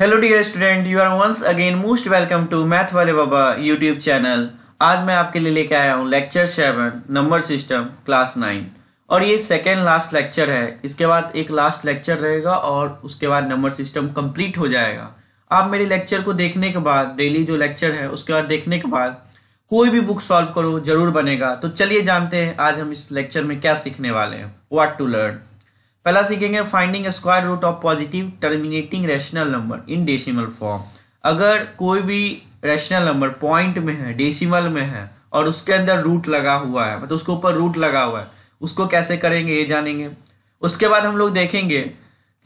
Hello dear student you are once again most welcome to math Wale Baba YouTube channel आज मैं आपके लिए लेके आया हूँ lecture seven number system class nine और ये सेकेंड लास्ट लेक्चर है इसके बाद एक लास्ट लेक्चर रहेगा और उसके बाद नंबर सिस्टम कंप्लीट हो जाएगा आप मेरे लेक्चर को देखने के बाद डेली जो लेक्चर है उसके बाद देखने के बाद कोई भी बुक सॉल्व करो जरूर बनेगा तो चलिए जानते हैं आज हम इस लेक्चर में क्या सीखने वाले हैं वाट टू लर्न पहला सीखेंगे finding square root of positive terminating rational number in decimal form अगर कोई भी रेशनल नंबर पॉइंट में है डेसिमल में है और उसके अंदर रूट लगा हुआ है मतलब उसके ऊपर रूट लगा हुआ है उसको कैसे करेंगे ये जानेंगे उसके बाद हम लोग देखेंगे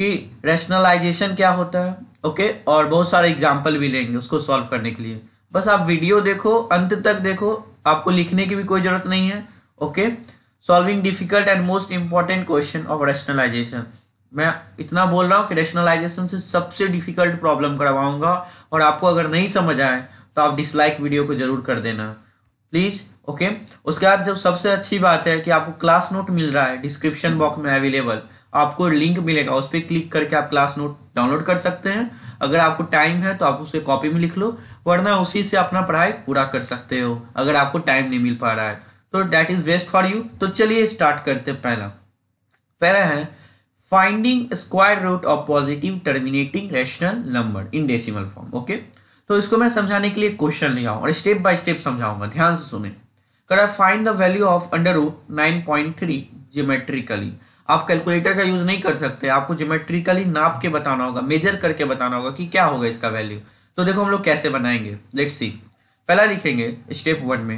कि रेशनलाइजेशन क्या होता है ओके और बहुत सारे एग्जाम्पल भी लेंगे उसको सॉल्व करने के लिए बस आप वीडियो देखो अंत तक देखो आपको लिखने की भी कोई ज़रूरत नहीं है okay okay? Solving difficult and most important question of rationalization मैं इतना बोल रहा हूँ कि रेशनलाइजेशन से सबसे डिफिकल्ट प्रॉब्लम करवाऊंगा और आपको अगर नहीं समझ आए तो आप डिसलाइक वीडियो को जरूर कर देना प्लीज ओके उसके बाद जब सबसे अच्छी बात है कि आपको क्लास नोट मिल रहा है डिस्क्रिप्शन बॉक्स में अवेलेबल आपको लिंक मिलेगा उस पर क्लिक करके आप क्लास नोट डाउनलोड कर सकते हैं अगर आपको टाइम है तो आप उसे कॉपी में लिख लो वरना उसी से अपना पढ़ाई पूरा कर सकते हो अगर आपको टाइम नहीं मिल पा रहा है तो that is best for you तो चलिए स्टार्ट करते पहला पहला है finding square root of positive terminating rational number in decimal form okay तो इसको मैं समझाने के लिए क्वेश्चन ले आऊँ और स्टेप बाय स्टेप समझाऊंगा ध्यान से सुने कर find the value of under root nine point three geometrically आप कैलकुलेटर का यूज नहीं कर सकते आपको जियोमेट्रिकली नाप के बताना होगा मेजर करके बताना होगा कि क्या होगा इसका वैल्यू तो देखो हम लोग कैसे बनाएंगे लेट्स सी पहला लिखेंगे स्टेप वन में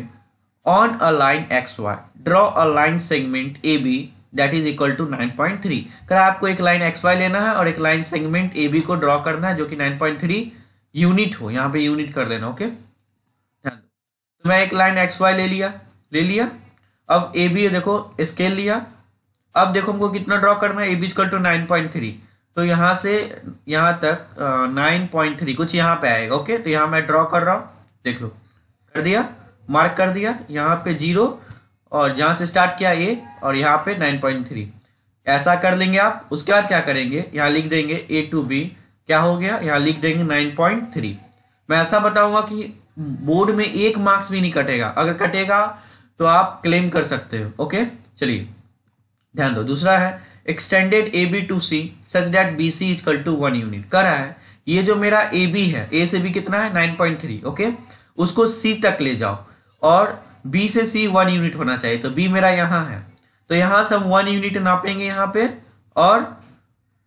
on a line xy draw a line segment ab that is equal to 9.3 point आपको एक लाइन एक्स वाई लेना है और एक लाइन सेगमेंट ए बी को ड्रॉ करना है जो कि 9.3 यूनिट हो यहाँ पे यूनिट कर लेना ओके तो मैं एक लाइन एक्स वाई ले लिया ले लिया अब ए बी देखो स्केल लिया अब देखो हमको कितना ड्रॉ करना है A B equal to nine point three तो यहाँ से यहाँ तक नाइन पॉइंट थ्री कुछ यहाँ पे आएगा ओके तो यहाँ मैं ड्रॉ कर रहा हूँ देख लो कर दिया मार्क कर दिया यहाँ पे जीरो और यहाँ से स्टार्ट किया ए और यहाँ पे नाइन पॉइंट थ्री ऐसा कर लेंगे आप उसके बाद क्या करेंगे यहाँ लिख देंगे ए टू बी क्या हो गया यहाँ लिख देंगे नाइन पॉइंट थ्री मैं ऐसा बताऊंगा कि बोर्ड में एक मार्क्स भी नहीं कटेगा अगर कटेगा तो आप क्लेम कर सकते हो ओके चलिए ध्यान दो दूसरा है extended A B to C such that B C is equal to one unit कर रहा है ये जो मेरा ए बी है ए से बी कितना है नाइन पॉइंट थ्री ओके उसको सी तक ले जाओ और बी से सी वन यूनिट होना चाहिए तो बी मेरा यहाँ है तो यहाँ से हम वन यूनिट नापेंगे यहाँ पे और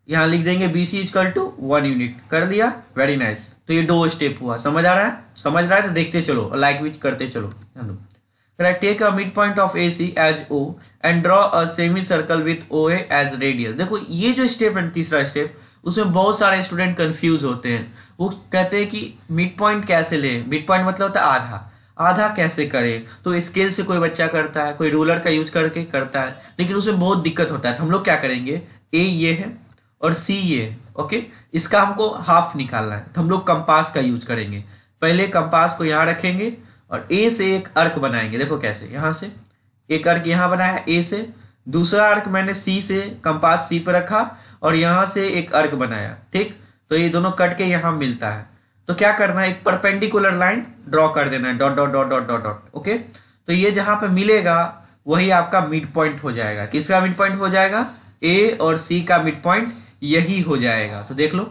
यहाँ लिख देंगे B C is equal to one unit कर लिया वेरी नाइस तो ये दो स्टेप हुआ समझ आ रहा है समझ रहा है तो देखते चलो लाइक विच करते चलो take a midpoint of A C as O and draw a semicircle with O as radius देखो ये जो स्टेप है तीसरा स्टेप उसमें बहुत सारे स्टूडेंट कंफ्यूज होते हैं वो कहते हैं कि मिड पॉइंट कैसे ले मिड पॉइंट मतलब होता है आधा आधा कैसे करे तो स्केल से कोई बच्चा करता है कोई रूलर का यूज करके करता है लेकिन उसमें बहुत दिक्कत होता है तो हम लोग क्या करेंगे ए ये है और सी ये है ओके इसका हमको हाफ निकालना है तो हम लोग कंपास का यूज करेंगे पहले कंपास को यहाँ रखेंगे और ए से एक अर्क बनाएंगे देखो कैसे यहाँ से एक अर्क यहाँ बनाया ए से दूसरा अर्क मैंने सी से कंपास सी पर रखा और यहाँ से एक अर्क बनाया ठीक तो ये दोनों कट के यहाँ मिलता है तो क्या करना है एक परपेंडिकुलर लाइन ड्रॉ कर देना है dot dot dot dot dot dot okay तो ये जहां पे मिलेगा वही आपका मिड पॉइंट हो जाएगा किसका मिड पॉइंट हो जाएगा ए और सी का मिड पॉइंट यही हो जाएगा तो देख लो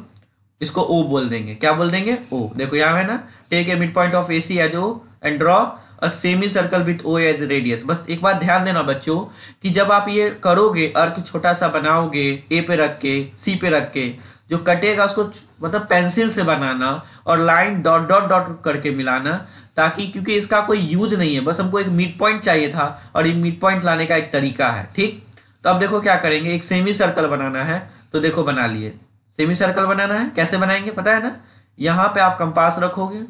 इसको ओ बोल देंगे क्या बोल देंगे ओ देखो यहां है ना take a midpoint of A C as O and draw a semicircle with O as radius बस एक बात ध्यान देना बच्चों कि जब आप ये करोगे अर्क छोटा सा बनाओगे ए पे रख के सी पे रख के जो कटेगा उसको मतलब पेंसिल से बनाना और लाइन डॉट डॉट डॉट करके मिलाना ताकि क्योंकि इसका कोई यूज नहीं है बस हमको एक मिड पॉइंट चाहिए था और ये मिड पॉइंट लाने का एक तरीका है ठीक तो अब देखो क्या करेंगे एक सेमी सर्कल बनाना है तो देखो बना लिए सेमी सर्कल बनाना है कैसे बनाएंगे पता है ना यहाँ पे आप कंपास रखोगे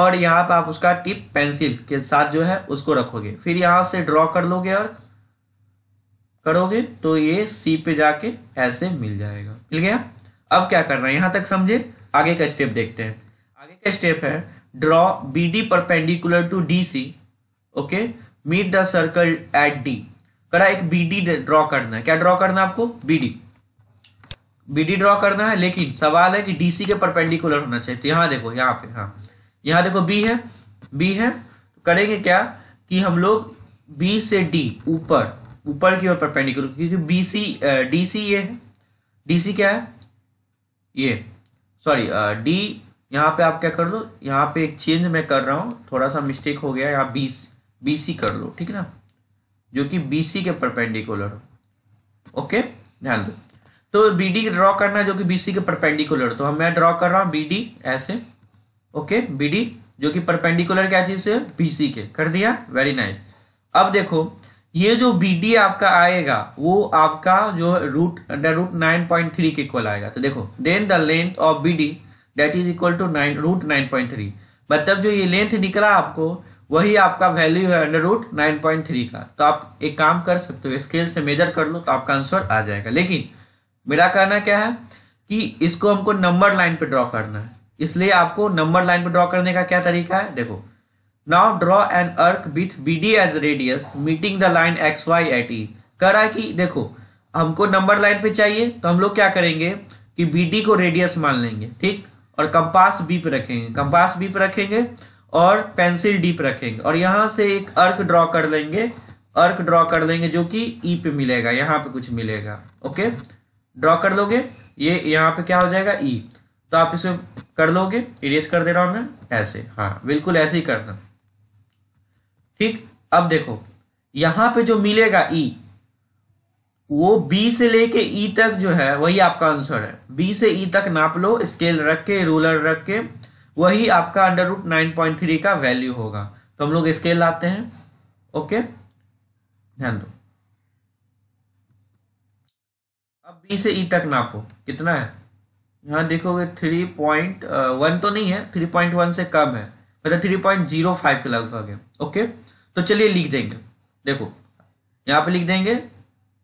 और यहाँ पे आप उसका टिप पेंसिल के साथ जो है उसको रखोगे फिर यहाँ से ड्रॉ कर लोगे और करोगे तो ये सी पे जाके ऐसे मिल जाएगा मिल गया अब क्या करना है यहां तक समझे आगे का स्टेप देखते हैं आगे का स्टेप है draw B D perpendicular to D C okay meet the circle at D करा एक बी डी ड्रॉ करना है क्या ड्रॉ करना है आपको B D B D draw करना है लेकिन सवाल है कि डी सी के परपेंडिकुलर होना चाहिए तो यहाँ देखो यहाँ पे हाँ यहाँ देखो बी है बी है करेंगे क्या कि हम लोग बी से डी ऊपर ऊपर की ओर परपेंडिकुलर क्योंकि बी सी डी सी ये है डी सी क्या है ये सॉरी डी uh, यहाँ पे आप क्या कर लो यहाँ पे एक चेंज मैं कर रहा हूँ थोड़ा सा मिस्टेक हो गया यहाँ बी बी सी कर लो ठीक ना जो कि बी सी के परपेंडिकुलर हो ओके ध्यान दो तो बी डी ड्रॉ करना जो कि बी सी के परपेंडिकुलर तो मैं ड्रॉ कर रहा हूँ बी डी ऐसे ओके बी डी जो कि परपेंडिकुलर क्या चीज़ है बी सी के कर दिया वेरी नाइस अब देखो ये जो बी आपका आएगा वो आपका जो root under root nine point three के इक्वल आएगा तो देखो then the length of B D that is equal to nine root nine point three मतलब जो ये लेंथ निकला आपको वही आपका वैल्यू है under root nine point three का तो आप एक काम कर सकते हो स्केल से मेजर कर लो तो आपका आंसर आ जाएगा लेकिन मेरा कहना क्या है कि इसको हमको नंबर लाइन पे ड्रॉ करना है इसलिए आपको नंबर लाइन पे ड्रॉ करने का क्या तरीका है देखो Now draw an arc with BD as radius meeting the line XY at E. कह रहा है कि देखो हमको नंबर लाइन पे चाहिए तो हम लोग क्या करेंगे कि BD को रेडियस मान लेंगे ठीक और कंपास बी पे रखेंगे कंपास बी पे रखेंगे और पेंसिल डी पे रखेंगे और यहाँ से एक अर्क ड्रॉ कर लेंगे अर्क ड्रॉ कर लेंगे जो कि E पे मिलेगा यहाँ पे कुछ मिलेगा ओके ड्रॉ कर लोगे ये यहाँ पे क्या हो जाएगा ई e. तो आप इसे कर लोगे इरेज कर दे रहा हूँ मैं ऐसे हाँ बिल्कुल ऐसे ही करना ठीक अब देखो यहां पे जो मिलेगा ई e, वो बी से लेके ई e तक जो है वही आपका आंसर है बी से ई e तक नाप लो स्केल रख के रूलर रख के वही आपका under root nine point three का वैल्यू होगा तो हम लोग स्केल लाते हैं ओके ध्यान दो अब बी से ई तक नापो कितना है यहां देखोगे थ्री पॉइंट वन तो नहीं है थ्री पॉइंट वन से कम है मतलब थ्री पॉइंट जीरो फाइव के लगभग है ओके तो चलिए लिख देंगे देखो यहाँ पे लिख देंगे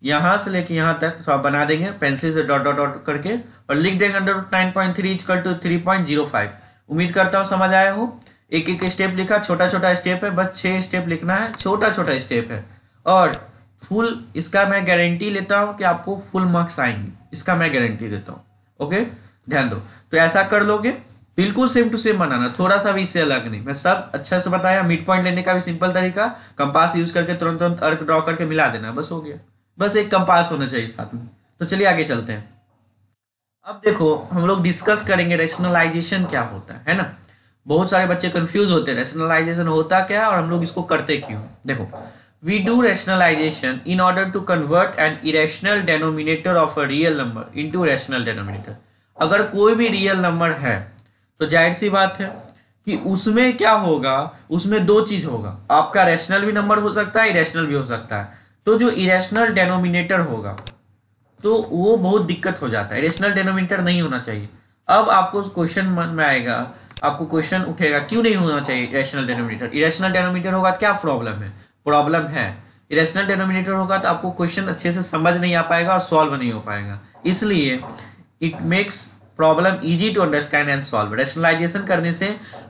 यहाँ से लेके यहाँ तक तो आप बना देंगे पेंसिल से डॉट डॉट डॉट करके और लिख देंगे under nine point three is equal to three point zero five उम्मीद करता हूँ समझ आया हो एक एक स्टेप लिखा छोटा छोटा स्टेप है बस छः स्टेप लिखना है छोटा छोटा स्टेप है और फुल इसका मैं गारंटी लेता हूँ कि आपको फुल मार्क्स आएंगे इसका मैं गारंटी देता हूँ ओके ध्यान दो तो ऐसा कर लोगे बिल्कुल सेम टू सेम बनाना थोड़ा सा भी इससे अलग नहीं मैं सब अच्छा से बताया मिड पॉइंट लेने का भी सिंपल तरीका कंपास यूज करके तुरंत तुरंत अर्क ड्रॉ करके मिला देना बस हो गया बस एक कंपास होना चाहिए साथ में तो चलिए आगे चलते हैं अब देखो हम लोग डिस्कस करेंगे रेशनलाइजेशन क्या होता है ना बहुत सारे बच्चे कंफ्यूज होते हैं रेशनलाइजेशन होता क्या और हम लोग इसको करते क्यों देखो वी डू रेशनलाइजेशन इन order to convert an irrational denominator of a real number into rational denominator अगर कोई भी रियल नंबर है तो जाहिर सी बात है कि उसमें क्या होगा उसमें दो चीज होगा आपका रैशनल भी नंबर हो सकता है इरेशनल भी हो सकता है तो जो इरेशनल डेनोमिनेटर होगा तो वो बहुत दिक्कत हो जाता है इरेशनल डेनोमिनेटर नहीं होना चाहिए अब आपको क्वेश्चन मन में आएगा आपको क्वेश्चन उठेगा क्यों नहीं होना चाहिए इरेशनल डेनोमिनेटर इरेशनल डेनोमिनेटर होगा तो क्या प्रॉब्लम है प्रॉब्लम है इरेशनल डेनोमिनेटर होगा तो आपको क्वेश्चन अच्छे से समझ नहीं आ पाएगा और सॉल्व नहीं हो पाएगा इसलिए it makes problem easy to understand and solve rationalisation करने से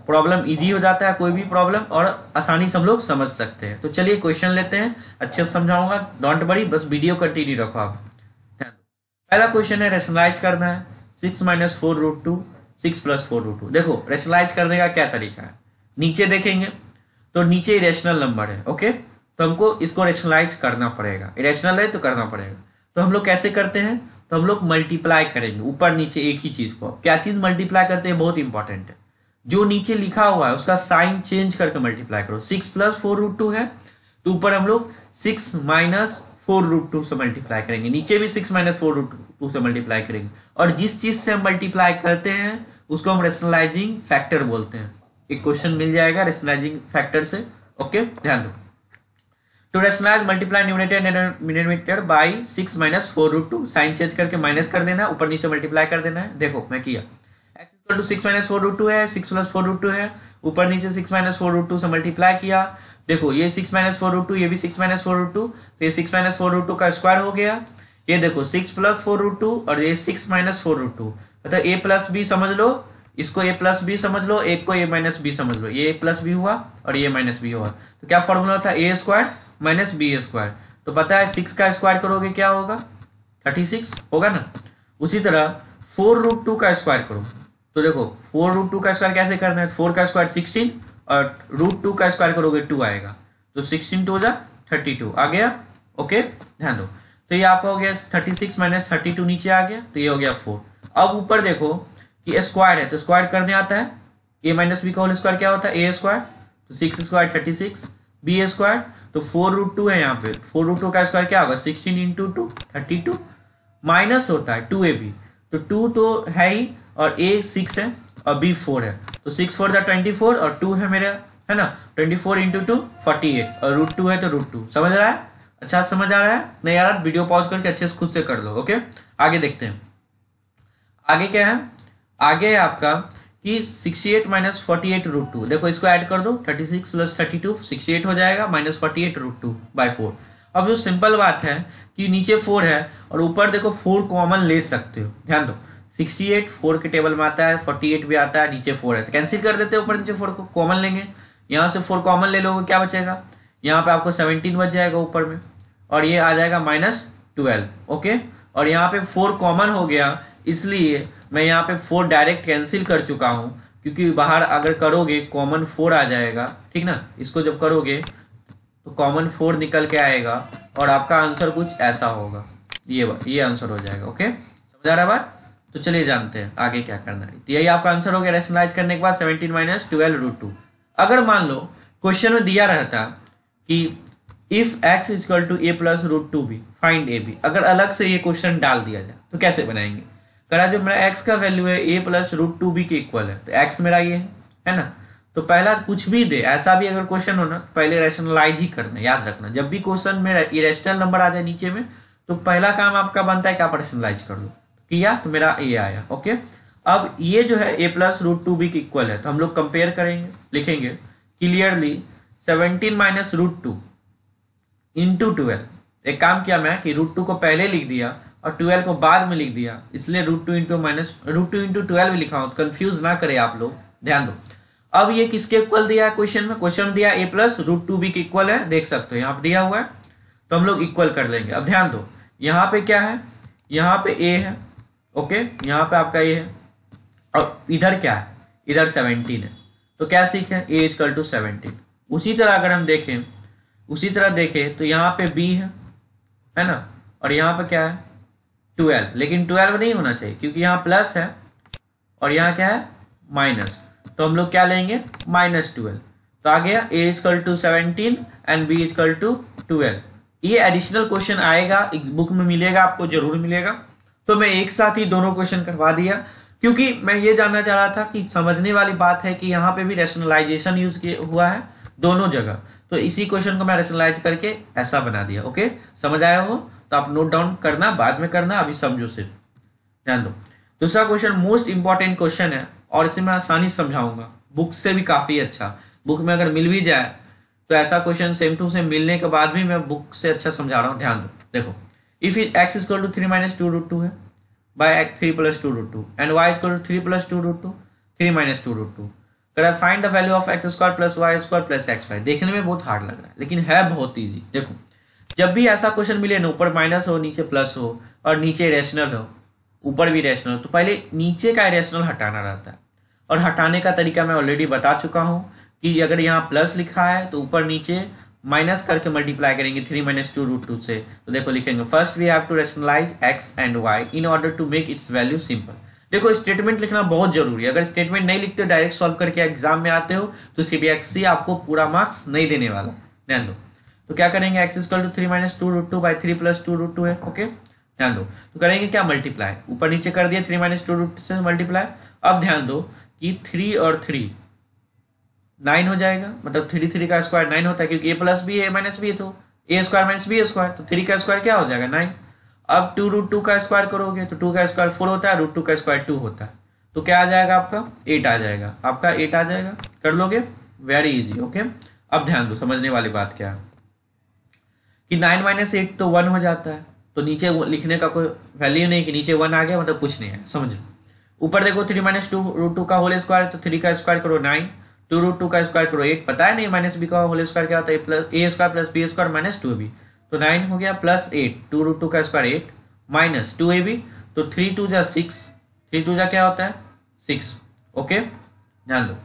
प्रॉब्लम इजी हो जाता है कोई भी प्रॉब्लम और आसानी से हम लोग समझ सकते हैं तो चलिए क्वेश्चन लेते हैं अच्छे से समझाऊंगा डोंट बड़ी बस वीडियो कंटिन्यू रखो आप पहला क्वेश्चन है रेशनलाइज करना है six minus four root two six plus four root two देखो रेशनलाइज करने का क्या तरीका है नीचे देखेंगे तो नीचे इरेशनल नंबर है ओके तो हमको इसको रेशनलाइज करना पड़ेगा इरेशनल है तो करना पड़ेगा तो हम लोग कैसे करते हैं तो हम लोग मल्टीप्लाई करेंगे ऊपर नीचे एक ही चीज को क्या चीज मल्टीप्लाई करते हैं बहुत इंपॉर्टेंट है जो नीचे लिखा हुआ है उसका साइन चेंज करके मल्टीप्लाई करो six plus four root two है तो ऊपर हम लोग six minus four root two से मल्टीप्लाई करेंगे नीचे भी six minus four root two से मल्टीप्लाई करेंगे और जिस चीज से हम मल्टीप्लाई करते हैं उसको हम रेशनलाइजिंग फैक्टर बोलते हैं एक क्वेश्चन मिल जाएगा रेशनलाइजिंग फैक्टर से ओके ध्यान दो टू तो match multiply numerator denominator by six minus four root two sign change करके माइनस कर देना है ऊपर नीचे मल्टीप्लाई कर देना है देखो मैं किया X equal to six minus four root two है six plus four root two है ऊपर नीचे six minus four root two से मल्टीप्लाई किया देखो ये six minus four root two ये भी six minus four root two ये six minus four root two का स्क्वायर हो गया ये देखो six plus four root two और ये six minus four root two मतलब ए प्लस बी समझ लो इसको ए प्लस बी समझ लो एक को ए माइनस बी समझ लो ये ए प्लस बी हुआ और ये माइनस बी हुआ तो क्या फॉर्मूला था A square minus B square तो पता है सिक्स का स्क्वायर करोगे क्या होगा थर्टी सिक्स होगा ना उसी तरह फोर रूट टू का स्क्वायर करो तो देखो फोर रूट टू का स्क्वायर कैसे करना है फोर का स्क्वायर सिक्सटीन और रूट टू का स्क्वायर करोगे टू आएगा तो सिक्सटीन टू जा थर्टी टू आ गया ओके ध्यान दो तो ये आपका हो गया thirty six minus thirty two नीचे आ गया तो ये हो गया फोर अब ऊपर देखो कि स्क्वायर है तो स्क्वायर करने आता है ए माइनस बी का होल स्क्वायर क्या होता है ए स्क्वायर तो six square thirty six B square तो फोर रूट टू है यहाँ पे फोर रूट टू का स्क्वायर क्या होगा sixteen into two thirty two minus होता है टू ए बी तो टू तो है ही और ए सिक्स है और बी फोर है तो सिक्स फोर था ट्वेंटी फोर और टू है मेरा है ना twenty four into two forty eight और रूट टू है तो रूट टू समझ रहा है अच्छा समझ आ रहा है नहीं यार वीडियो पॉज करके अच्छे से खुद से कर लो ओके आगे देखते हैं आगे क्या है आगे है आपका कि 68 eight minus forty eight root two देखो इसको ऐड कर दो 36 six plus thirty two sixty eight हो जाएगा minus forty eight root two by four अब जो सिंपल बात है कि नीचे फोर है और ऊपर देखो फोर कॉमन ले सकते हो ध्यान दो 68 एट फोर के टेबल में आता है 48 भी आता है नीचे फोर है तो कैंसिल कर देते हैं ऊपर नीचे फोर को कॉमन लेंगे यहाँ से फोर कॉमन ले लोगे क्या बचेगा यहाँ पे आपको 17 बच जाएगा ऊपर में और ये आ जाएगा माइनस ट्वेल्व ओके और यहाँ पे फोर कॉमन हो गया इसलिए मैं यहाँ पे फोर डायरेक्ट कैंसिल कर चुका हूँ क्योंकि बाहर अगर करोगे कॉमन फोर आ जाएगा ठीक ना इसको जब करोगे तो कॉमन फोर निकल के आएगा और आपका आंसर कुछ ऐसा होगा ये ये आंसर हो जाएगा ओके समझ आ रहा बात तो चलिए जानते हैं आगे क्या करना है तो यही आपका आंसर हो गया रेशनलाइज करने के बाद seventeen minus twelve root two अगर मान लो क्वेश्चन में दिया रहता कि if X is equal to A plus root two B find A B अगर अलग से ये क्वेश्चन डाल दिया जाए तो कैसे बनाएंगे करा तो जो मेरा एक्स का वैल्यू है A plus root two B के इक्वल है तो एक्स मेरा ये है है ना तो पहला कुछ भी दे ऐसा भी अगर क्वेश्चन हो ना तो पहले रैशनलाइज ही करना याद रखना जब भी क्वेश्चन में इरेशनल नंबर आ जाए नीचे में तो पहला काम आपका बनता है कि आप रैशनलाइज कर लो किया तो मेरा ए आया ओके अब ये जो है A plus root two B के इक्वल है तो हम लोग कंपेयर करेंगे लिखेंगे clearly seventeen minus root two into twelve एक काम किया मैं कि रूट टू को पहले लिख दिया और 12 को बाद में लिख दिया इसलिए root two into minus root two into twelve लिखा हूँ कन्फ्यूज तो ना करें आप लोग ध्यान दो अब ये किसके इक्वल दिया है क्वेश्चन में क्वेश्चन दिया A plus root two B के इक्वल है देख सकते हो यहाँ पे दिया हुआ है तो हम लोग इक्वल कर लेंगे अब ध्यान दो यहाँ पे क्या है यहाँ पे ए है ओके यहाँ पे आपका ए है और इधर क्या है इधर सेवनटीन है तो क्या सीख A is is equal to seventeen उसी तरह अगर हम देखें उसी तरह देखें तो यहाँ पे बी है है ना और यहाँ पे क्या है ट्वेल्व लेकिन ट्वेल्व नहीं होना चाहिए क्योंकि यहाँ प्लस है और यहाँ क्या है माइनस तो हम लोग क्या लेंगे माइनस ट्वेल्व तो आ गया A is equal to seventeen and B is equal to twelve ये एडिशनल क्वेश्चन आएगा बुक में मिलेगा आपको जरूर मिलेगा तो मैं एक साथ ही दोनों क्वेश्चन करवा दिया क्योंकि मैं ये जानना चाह रहा था कि समझने वाली बात है कि यहाँ पे भी रेशनलाइजेशन यूज हुआ है दोनों जगह तो इसी क्वेश्चन को मैं रेशनलाइज करके ऐसा बना दिया ओके समझ आया हो तो आप नोट डाउन करना बाद में करना अभी समझो सिर्फ ध्यान दो दूसरा क्वेश्चन मोस्ट इंपॉर्टेंट क्वेश्चन है और इसे मैं आसानी से समझाऊंगा बुक से भी काफ़ी अच्छा बुक में अगर मिल भी जाए तो ऐसा क्वेश्चन सेम टू सेम मिलने के बाद भी मैं बुक से अच्छा समझा रहा हूँ ध्यान दो देखो if X is to three minus two root two है by three plus two root two and Y is to three plus two root two three minus two root two अगर find the value of X square plus Y square plus x Y देखने में बहुत hard लग रहा है लेकिन है बहुत ईजी देखो जब भी ऐसा क्वेश्चन मिले ना ऊपर माइनस हो नीचे प्लस हो और नीचे रेशनल हो ऊपर भी रेशनल तो पहले नीचे का रेशनल हटाना रहता है और हटाने का तरीका मैं ऑलरेडी बता चुका हूँ कि अगर यहाँ प्लस लिखा है तो ऊपर नीचे माइनस करके मल्टीप्लाई करेंगे three minus two root two से तो देखो लिखेंगे first we have to rationalise X and Y in order to make its value simple देखो स्टेटमेंट लिखना बहुत जरूरी है अगर स्टेटमेंट नहीं लिखते हो डायरेक्ट सॉल्व करके एग्जाम में आते हो तो सीबीएसई आपको पूरा मार्क्स नहीं देने वाला ध्यान दो तो क्या करेंगे X is equal to three minus two root two by three plus two root two है ओके ध्यान दो तो करेंगे क्या मल्टीप्लाई ऊपर नीचे कर दिया थ्री माइनस टू रूट से मल्टीप्लाई अब ध्यान दो कि थ्री और थ्री नाइन हो जाएगा मतलब थ्री थ्री का स्क्वायर नाइन होता है क्योंकि A plus B A minus B तो ए स्क्वायर माइनस बी स्क्वायर तो थ्री का स्क्वायर क्या हो जाएगा नाइन अब टू रूट टू का स्क्वायर करोगे तो टू का स्क्वायर फोर होता है रूट टू का स्क्वायर टू होता है तो क्या आ जाएगा आपका एट आ जाएगा आपका एट आ जाएगा कर लोगे वेरी इजी ओके अब ध्यान दो समझने वाली बात क्या है कि नाइन माइनस एट तो वन हो जाता है तो नीचे लिखने का कोई वैल्यू नहीं कि नीचे वन आ गया मतलब कुछ नहीं है समझ ऊपर देखो three minus two root two का होल स्क्वायर तो थ्री का स्क्वायर करो नाइन टू रूट टू का स्क्वायर करो एट पता है नहीं माइनस बी का होल स्क्वायर क्या होता है plus A square plus B square minus two B तो नाइन हो गया plus eight two root two का square eight minus two A B तो थ्री टू जा सिक्स थ्री टू जा क्या होता है सिक्स ओके जान लो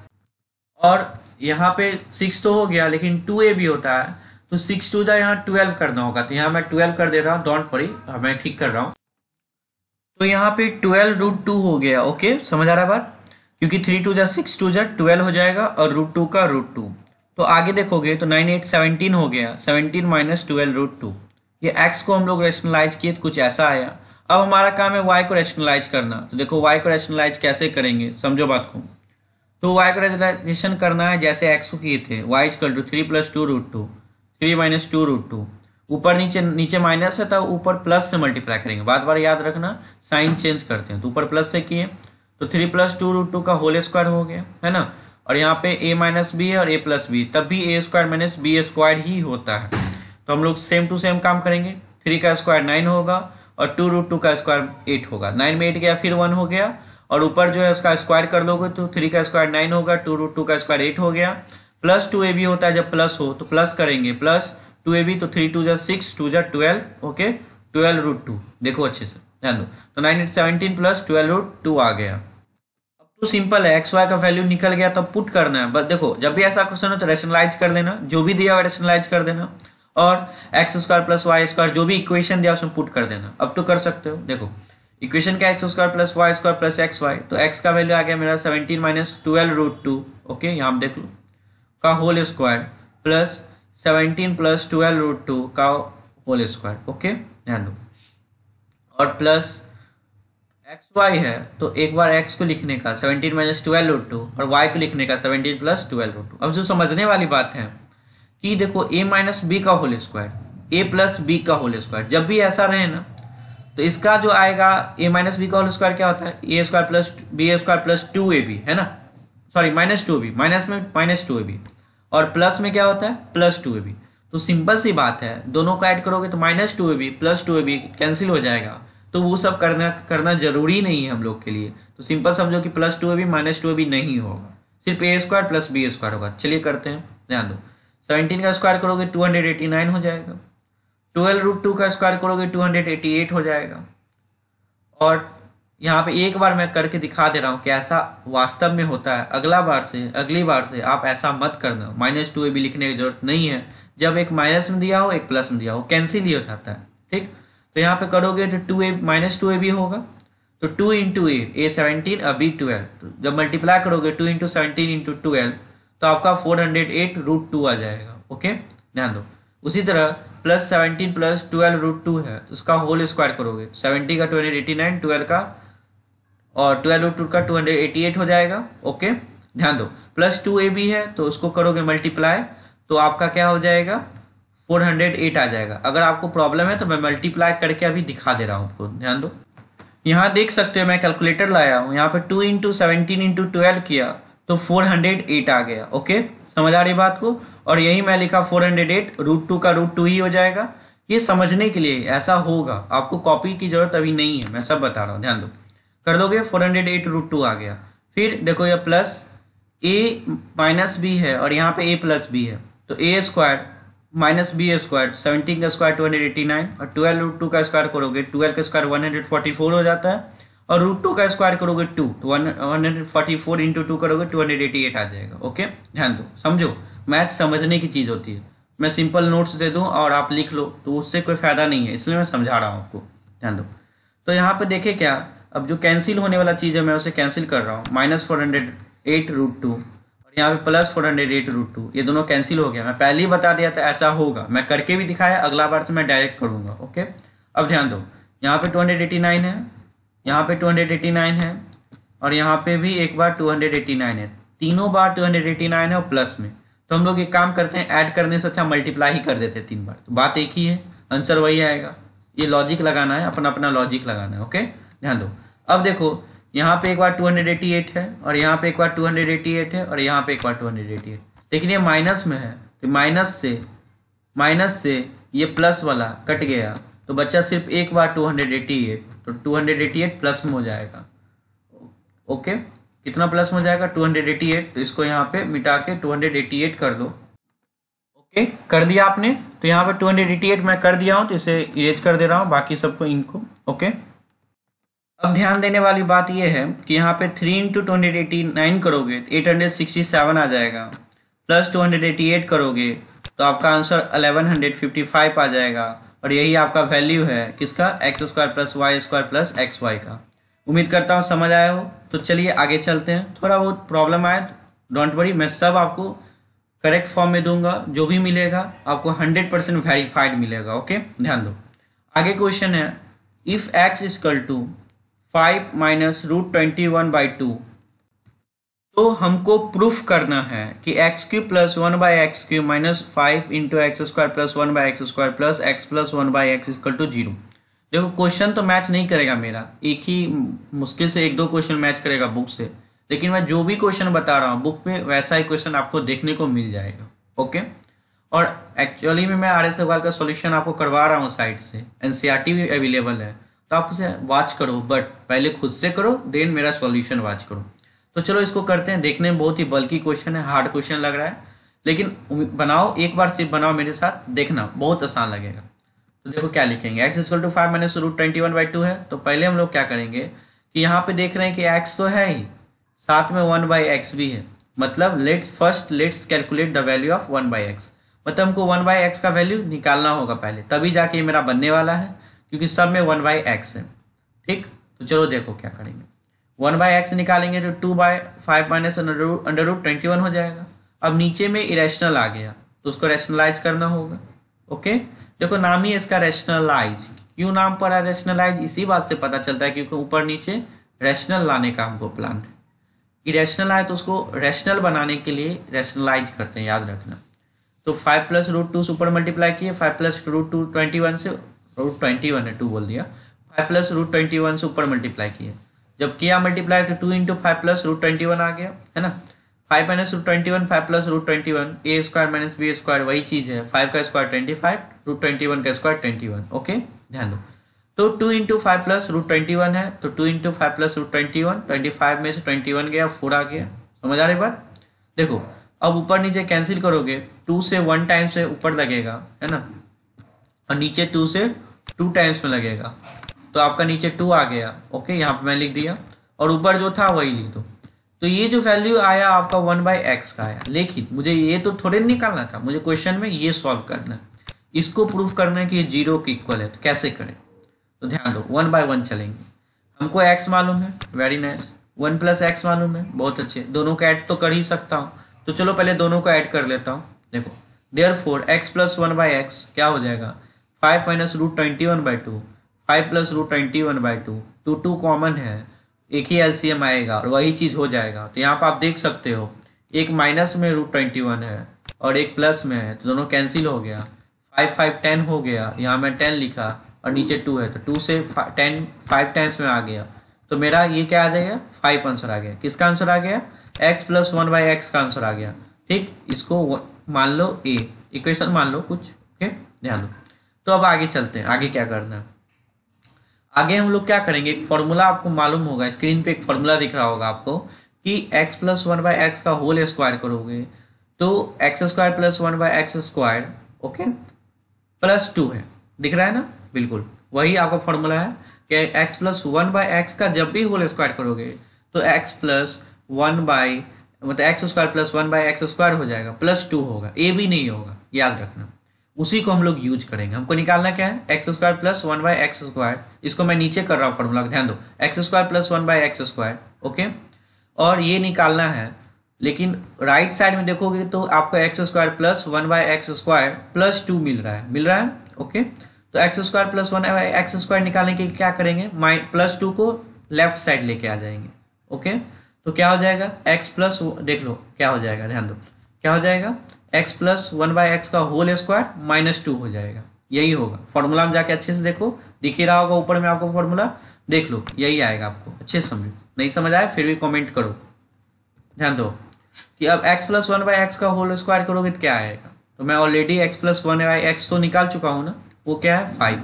और यहाँ पे सिक्स तो हो गया लेकिन टू ए बी होता है तो सिक्स टू जो यहाँ ट्वेल्व करना होगा तो यहाँ मैं ट्वेल्व कर दे रहा हूँ डॉन्ट परी मैं ठीक कर रहा हूँ तो यहाँ पे ट्वेल्व रूट टू हो गया ओके समझ आ रहा है बात क्योंकि थ्री टू जै सिक्स टू जै ट्वेल्व हो जाएगा और रूट टू का रूट टू तो आगे देखोगे तो नाइन एट सेवनटीन हो गया seventeen minus twelve root two ये एक्स को हम लोग रेशनलाइज किए तो कुछ ऐसा आया अब हमारा काम है वाई को रेशनलाइज करना तो देखो वाई को रेशनलाइज कैसे करेंगे समझो बात को तो वाई को रेशनलाइजेशन करना है जैसे एक्स को किए थे Y is equal to three plus two root two three minus two root two ऊपर नीचे नीचे माइनस है तो ऊपर प्लस से मल्टीप्लाई करेंगे बार बार याद रखना साइन चेंज करते हैं तो ऊपर प्लस से किए तो three plus two root two का होल स्क्वायर हो गया है ना और यहाँ पे ए माइनस बी है और ए प्लस बी तब भी A square minus B square ही होता है तो हम लोग सेम टू सेम काम करेंगे थ्री का स्क्वायर नाइन होगा और टू रूट टू का स्क्वायर एट होगा नाइन में एट गया फिर वन हो गया और ऊपर जो है उसका स्क्वायर कर लोगे तो थ्री का स्क्वायर नाइन होगा टू रूट टू का स्क्वायर एट हो गया प्लस टू ए बी होता है जब प्लस हो तो प्लस करेंगे प्लस टू ए बी तो थ्री टू जै सिक्स टू जै twelve okay twelve root two देखो अच्छे से ध्यान दो तो nine eight seventeen plus twelve root two आ गया अब तो सिंपल है एक्स वाई का वैल्यू निकल गया तो पुट करना है बस देखो जब भी ऐसा क्वेश्चन हो तो रेशनलाइज कर देना जो भी दिया हुआ रेशनलाइज कर देना और X square plus Y square जो भी इक्वेशन दिया उसमें पुट कर देना अब तो कर सकते हो देखो इक्वेशन क्या X square plus Y square plus x Y तो एक्स का वैल्यू आ गया मेरा seventeen minus twelve root two okay यहाँ आप देख लो का whole square plus seventeen plus twelve root two का होल स्क्वायर ओके ध्यान दो और प्लस एक्स वाई है तो एक बार एक्स को लिखने का seventeen minus twelve root two और वाई को लिखने का seventeen plus twelve root two अब जो समझने वाली बात है कि देखो ए माइनस बी का whole square a plus b का होल स्क्वायर जब भी ऐसा रहे ना तो इसका जो आएगा ए माइनस बी का होल स्क्वायर क्या होता है ए square plus B square plus two ए बी है ना सॉरी माइनस टू ए बी माइनस में माइनस टू ए बी और प्लस में क्या होता है प्लस टू ए बी तो सिंपल सी बात है दोनों को ऐड करोगे तो माइनस टू ए बी प्लस टू ए बी कैंसिल हो जाएगा तो वो सब करना करना जरूरी नहीं है हम लोग के लिए तो सिंपल समझो कि प्लस टू ए बी माइनस टू ए बी नहीं होगा सिर्फ a square plus B square होगा चलिए करते हैं ध्यान दो सेवनटीन का स्क्वायर करोगे टू हंड्रेड एटी नाइन हो जाएगा ट्वेल्व रूट टू का स्क्वायर करोगे टू हंड्रेड एटी एट हो जाएगा और यहाँ पे एक बार मैं करके दिखा दे रहा हूँ कि ऐसा वास्तव में होता है अगला बार से अगली बार से आप ऐसा मत करना माइनस टू ए बी लिखने की जरूरत नहीं है जब एक माइनस में दिया हो एक प्लस में दिया हो कैंसिल ही हो जाता है ठीक तो यहाँ पे करोगे तो two a minus two A b होगा तो two into a a seventeen अब बी ट्वेल्व तो जब मल्टीप्लाई करोगे two into seventeen into twelve तो आपका four hundred eight root two आ जाएगा ओके ध्यान दो उसी तरह plus seventeen plus twelve root two है उसका होल स्क्वायर करोगे सेवेंटी का ट्वेल्व एटी नाइन ट्वेल्व का और ट्वेल्व रूट टू का टू हंड्रेड एटी एट हो जाएगा ओके ध्यान दो प्लस टू ए बी है तो उसको करोगे मल्टीप्लाई तो आपका क्या हो जाएगा फोर हंड्रेड एट आ जाएगा अगर आपको प्रॉब्लम है तो मैं मल्टीप्लाई करके अभी दिखा दे रहा हूँ आपको ध्यान दो यहाँ देख सकते हो मैं कैलकुलेटर लाया हूँ यहाँ पर two into seventeen into twelve किया तो फोर हंड्रेड एट आ गया ओके समझ आ रही बात को और यही मैं लिखा four hundred eight root two का रूट टू ही हो जाएगा ये समझने के लिए ऐसा होगा आपको कॉपी की जरूरत अभी नहीं है मैं सब बता रहा हूँ ध्यान दो कर दोगे four hundred eight root two आ गया फिर देखो ये प्लस ए माइनस बी है और यहाँ पे ए प्लस बी है तो ए square minus B square seventeen का square two hundred eighty nine और ट्वेल्व रूट टू का स्क्वायर करोगे ट्वेल्व का square one hundred forty four हो जाता है और रूट टू का स्क्वायर करोगे टू तो one hundred forty four into two करोगे टू हंड्रेड एटी एट आ जाएगा ओके ध्यान दो समझो मैथ समझने की चीज़ होती है मैं सिंपल नोट्स दे दूँ और आप लिख लो तो उससे कोई फायदा नहीं है इसलिए मैं समझा रहा हूँ आपको ध्यान दो तो यहाँ पर देखे क्या अब जो कैंसिल होने वाला चीज़ है मैं उसे कैंसिल कर रहा हूँ minus four hundred eight root two और यहाँ पे plus four hundred eight root two ये दोनों कैंसिल हो गया मैं पहले ही बता दिया था ऐसा होगा मैं करके भी दिखाया अगला बार से तो मैं डायरेक्ट करूंगा ओके अब ध्यान दो यहाँ पे टू हंड्रेड एटी नाइन है यहाँ पे टू हंड्रेड एटी नाइन है और यहाँ पे भी एक बार टू हंड्रेड एटी नाइन है तीनों बार टू हंड्रेड एटी नाइन है और प्लस में तो हम लोग एक काम करते हैं ऐड करने से अच्छा मल्टीप्लाई ही कर देते हैं तीन बार तो बात एक ही है आंसर वही आएगा ये लॉजिक लगाना है अपना अपना लॉजिक लगाना है ओके ध्यान दो अब देखो यहाँ पे एक बार 288 है और यहाँ पे एक बार 288 है और यहाँ पे एक बार 288 लेकिन ये माइनस में है तो माइनस से माइनस से ये प्लस वाला कट गया तो बच्चा सिर्फ एक बार 288 तो 288 प्लस में हो जाएगा ओके कितना प्लस में हो जाएगा 288 तो इसको यहाँ पे मिटा के 288 कर दो ओके कर दिया आपने तो यहाँ पे 288 मैं कर दिया हूँ तो इसे इरेज कर दे रहा हूँ बाकी सबको इनको ओके अब ध्यान देने वाली बात यह है कि यहाँ पे three into two hundred eighty nine करोगे एट हंड्रेड सिक्सटी सेवन आ जाएगा plus two hundred eighty eight करोगे तो आपका answer eleven hundred fifty five आ जाएगा और यही आपका वैल्यू है किसका x square plus Y square plus x y का उम्मीद करता हूँ समझ आया हो तो चलिए आगे चलते हैं थोड़ा बहुत प्रॉब्लम आया डोंट वरी मैं सब आपको करेक्ट फॉर्म में दूंगा जो भी मिलेगा आपको हंड्रेड परसेंट वेरीफाइड मिलेगा ओके ध्यान दो आगे क्वेश्चन है if x is equal to five minus root twenty one by two तो हमको प्रूफ करना है कि x cube plus one by x cube minus five into x square plus one by x square plus x plus one by x equal to zero देखो question तो match नहीं करेगा मेरा एक ही मुश्किल से एक दो क्वेश्चन मैच करेगा बुक से लेकिन मैं जो भी क्वेश्चन बता रहा हूँ बुक में वैसा ही क्वेश्चन आपको देखने को मिल जाएगा ओके और एक्चुअली में मैं आर एस का सॉल्यूशन आपको करवा रहा हूँ साइड से एन e भी अवेलेबल है तो आप उसे वाच करो बट पहले खुद से करो देन मेरा सॉल्यूशन वाच करो तो चलो इसको करते हैं देखने में बहुत ही बल्कि क्वेश्चन है हार्ड क्वेश्चन लग रहा है लेकिन बनाओ एक बार सिर्फ बनाओ मेरे साथ देखना बहुत आसान लगेगा तो देखो क्या लिखेंगे x is equal to five minus root twenty one by two है तो पहले हम लोग क्या करेंगे कि यहाँ पे देख रहे हैं कि एक्स तो है ही साथ में वन बाई एक्स भी है मतलब let's first let's calculate the value of one by x मतलब हमको वन बाई एक्स का वैल्यू निकालना होगा पहले तभी जाके ये मेरा बनने वाला है क्योंकि सब में वन बाई एक्स है ठीक तो चलो देखो क्या करेंगे वन बाई एक्स निकालेंगे तो two by five minus under root twenty one हो जाएगा अब नीचे में इरेशनल आ गया तो उसको रेशनलाइज करना होगा ओके देखो नाम ही इसका रेशनलाइज क्यों नाम पर है रेशनलाइज इसी बात से पता चलता है क्योंकि ऊपर नीचे रेशनल लाने का हमको प्लान है इरेशनल आए तो उसको रेशनल बनाने के लिए रेशनलाइज करते हैं याद रखना तो फाइव प्लस रूट टू से ऊपर मल्टीप्लाई किए five plus root two twenty one से रूट ट्वेंटी वन है टू बोल दिया five plus root twenty one से ऊपर मल्टीप्लाई किया जब किया मल्टीप्लाई तो two into five plus root twenty one आ गया है ना five minus root twenty one five plus root twenty one a square minus B square वही चीज़ है फाइव का square twenty five root twenty one का स्क्वायर ट्वेंटी वन ओके ध्यान दो तो two into five plus root twenty one है तो two into five plus root twenty one twenty five में से ट्वेंटी वन गया फोर आ गया समझ आ रही बात देखो अब ऊपर नीचे कैंसिल करोगे टू से वन टाइम से ऊपर लगेगा है ना और नीचे टू से टू टाइम्स में लगेगा तो आपका नीचे टू आ गया ओके यहाँ पे मैं लिख दिया और ऊपर जो था वही लिख दो तो ये जो वैल्यू आया आपका वन बाई एक्स का आया लेकिन मुझे ये तो थोड़े निकालना था मुझे क्वेश्चन में ये सॉल्व करना है इसको प्रूफ करना है कि ये जीरो के इक्वल है तो कैसे करें तो ध्यान दो वन बाय वन चलेंगे हमको एक्स मालूम है very nice one plus x मालूम है बहुत अच्छे दोनों का ऐड तो कर ही सकता हूँ तो चलो पहले दोनों का ऐड कर लेता हूँ देखो there four x plus one by x क्या हो जाएगा five minus root twenty one by two five plus root twenty one by two two तो टू कॉमन है एक ही एम आएगा और वही चीज़ हो जाएगा तो यहाँ पर आप देख सकते हो एक माइनस में रूट ट्वेंटी वन है और एक प्लस में है तो दोनों कैंसिल हो गया फाइव फाइव टेन हो गया यहाँ मैं टेन लिखा और नीचे टू है तो टू से टेन फाइव टाइम्स में आ गया तो मेरा ये क्या आ जाएगा फाइव आंसर आ गया किसका आंसर आ गया x plus one by x का आंसर आ गया ठीक इसको मान लो ए इक्वेशन मान लो कुछ ओके ध्यान दो तो अब आगे चलते हैं आगे क्या करना है आगे हम लोग क्या करेंगे एक फॉर्मूला आपको मालूम होगा स्क्रीन पे एक फॉर्मूला दिख रहा होगा आपको कि x plus one by x का होल स्क्वायर करोगे तो x square plus one by x square okay plus two है दिख रहा है ना बिल्कुल वही आपका फॉर्मूला है कि x plus one by x का जब भी होल स्क्वायर करोगे तो x प्लस वन बाय मतलब x square plus one by x square हो जाएगा प्लस टू होगा ए भी नहीं होगा याद रखना उसी को हम लोग यूज करेंगे हमको निकालना क्या है x square plus one by x square इसको मैं नीचे कर रहा हूँ फॉर्मूला ध्यान दो x square plus one by x square okay और ये निकालना है लेकिन राइट साइड में देखोगे तो आपको x square plus one by x square plus two मिल रहा है मिल रहा है ओके तो x square plus one by x square निकालने के क्या करेंगे माइन प्लस टू को लेफ्ट साइड लेके आ जाएंगे ओके तो क्या हो जाएगा एक्स प्लस देख लो क्या हो जाएगा ध्यान दो क्या हो जाएगा x plus one by x का होल स्क्वायर माइनस टू हो जाएगा यही होगा फॉर्मूला में जाके अच्छे से देखो दिख ही रहा होगा ऊपर में आपको फॉर्मूला देख लो यही आएगा आपको अच्छे से समझ नहीं समझ आया फिर भी कॉमेंट करो ध्यान दो कि अब x plus one by x का होल स्क्वायर करोगे तो क्या आएगा तो मैं already x plus one by x तो निकाल चुका हूँ ना वो क्या है फाइव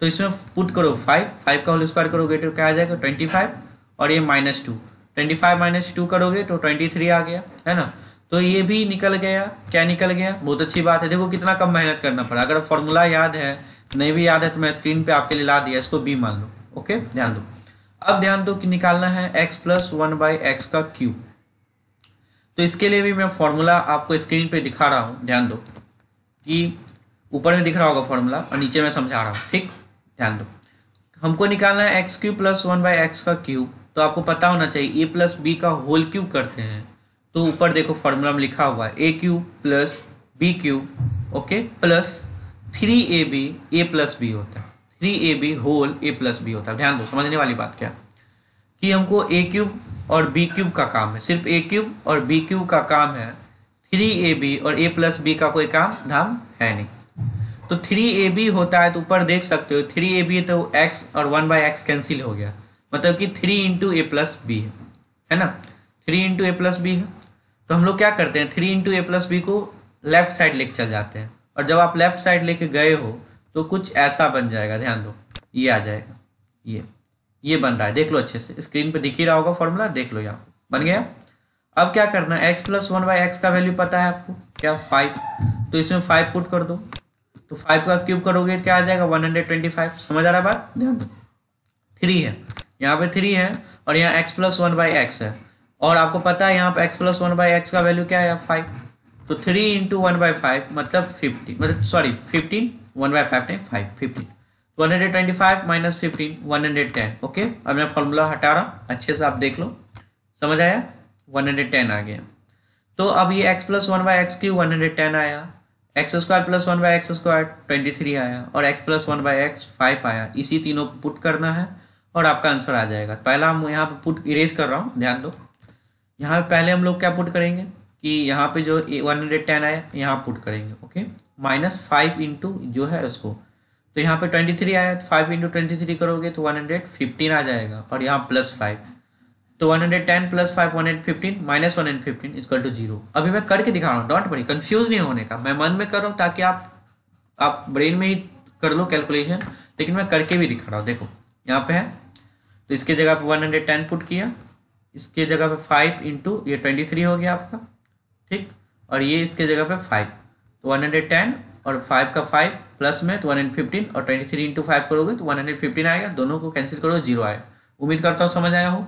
तो इसमें पुट करो फाइव फाइव का होल स्क्वायर करोगे तो क्या आ जाएगा ट्वेंटी फाइव और ये minus two twenty five minus two करोगे तो ट्वेंटी थ्री आ गया है ना तो ये भी निकल गया क्या निकल गया बहुत अच्छी बात है देखो कितना कम मेहनत करना पड़ा अगर फॉर्मूला याद है नहीं भी याद है तो मैं स्क्रीन पे आपके लिए ला दिया इसको बी मान लो ओके ध्यान दो अब ध्यान दो कि निकालना है x plus one by x का क्यू तो इसके लिए भी मैं फॉर्मूला आपको स्क्रीन पे दिखा रहा हूँ ध्यान दो कि ऊपर में दिख रहा होगा फॉर्मूला और नीचे में समझा रहा हूँ ठीक ध्यान दो हमको निकालना है x cube plus one by x का क्यूब तो आपको पता होना चाहिए ए प्लस बी का होल क्यूब करते हैं तो ऊपर देखो फॉर्मूला में लिखा हुआ है a cube plus b cube okay plus three a b a plus b होता है three a b whole a plus b होता है ध्यान दो समझने वाली बात क्या कि हमको ए क्यूब और बी क्यूब का काम है सिर्फ ए क्यूब और बी क्यूब का काम है थ्री ए बी और ए प्लस बी का कोई काम धाम है नहीं तो थ्री ए बी होता है तो ऊपर देख सकते हो थ्री ए बी तो एक्स और वन बाई एक्स कैंसिल हो गया मतलब कि three into a plus b है है ना three into a plus b है तो हम लोग क्या करते हैं three into a plus b को लेफ्ट साइड लेके चल जाते हैं और जब आप लेफ्ट साइड लेके गए हो तो कुछ ऐसा बन जाएगा ध्यान दो ये आ जाएगा ये ये बन रहा है देख लो अच्छे से स्क्रीन पे दिख ही रहा होगा फॉर्मूला देख लो यहाँ बन गया अब क्या करना है x plus one by x का वैल्यू पता है आपको क्या फाइव तो इसमें फाइव पुट कर दो तो फाइव का क्यूब करोगे तो क्या आ जाएगा वन हंड्रेड ट्वेंटी फाइव समझ आ रहा है बात ध्यान दो थ्री है यहाँ पे थ्री है और यहाँ x plus one by x है और आपको पता है यहाँ पर x plus one by x का वैल्यू क्या है फाइव तो three into one by five मतलब फिफ्टीन मतलब sorry fifteen one by five नहीं five fifteen one hundred twenty five minus fifteen one hundred ten okay अब मैं फॉर्मूला हटा रहा हूँ अच्छे से आप देख लो समझ आया वन हंड्रेड टेन आ गया तो अब ये x plus one by x cube one hundred ten आया x square plus one by x square twenty three आया और x plus one by x five आया इसी तीनों पुट करना है और आपका आंसर आ जाएगा पहला हम यहाँ पर पुट इरेज कर रहा हूँ ध्यान दो यहाँ पे पहले हम लोग क्या पुट करेंगे कि यहाँ पे जो वन हंड्रेड टेन आया यहाँ पुट करेंगे ओके माइनस फाइव इंटू जो है उसको तो यहाँ पे ट्वेंटी थ्री आया तो फाइव इंटू ट्वेंटी थ्री करोगे तो वन हंड्रेड फिफ्टीन आ जाएगा और यहाँ प्लस फाइव तो one hundred ten plus five one hundred fifteen minus one hundred fifteen is equal to zero अभी मैं करके दिखा रहा हूँ डॉट बड़ी कन्फ्यूज नहीं होने का मैं मन में कर रहा हूँ ताकि आप आप ब्रेन में ही कर लो कैलकुलेशन लेकिन मैं करके भी दिखा रहा हूँ देखो यहाँ पे है तो इसके जगह पे वन हंड्रेड टेन पुट किया इसके जगह पे फाइव इंटू ये ट्वेंटी थ्री हो गया आपका ठीक और ये इसके जगह पे फाइव तो वन हंड्रेड टेन और फाइव का फाइव प्लस में तो वन हंड्रेड फिफ्टीन और ट्वेंटी थ्री इंटू फाइव करोगे तो वन हंड्रेड फिफ्टीन आएगा दोनों को कैंसिल करो जीरो आएगा उम्मीद करता हूँ समझ आया हो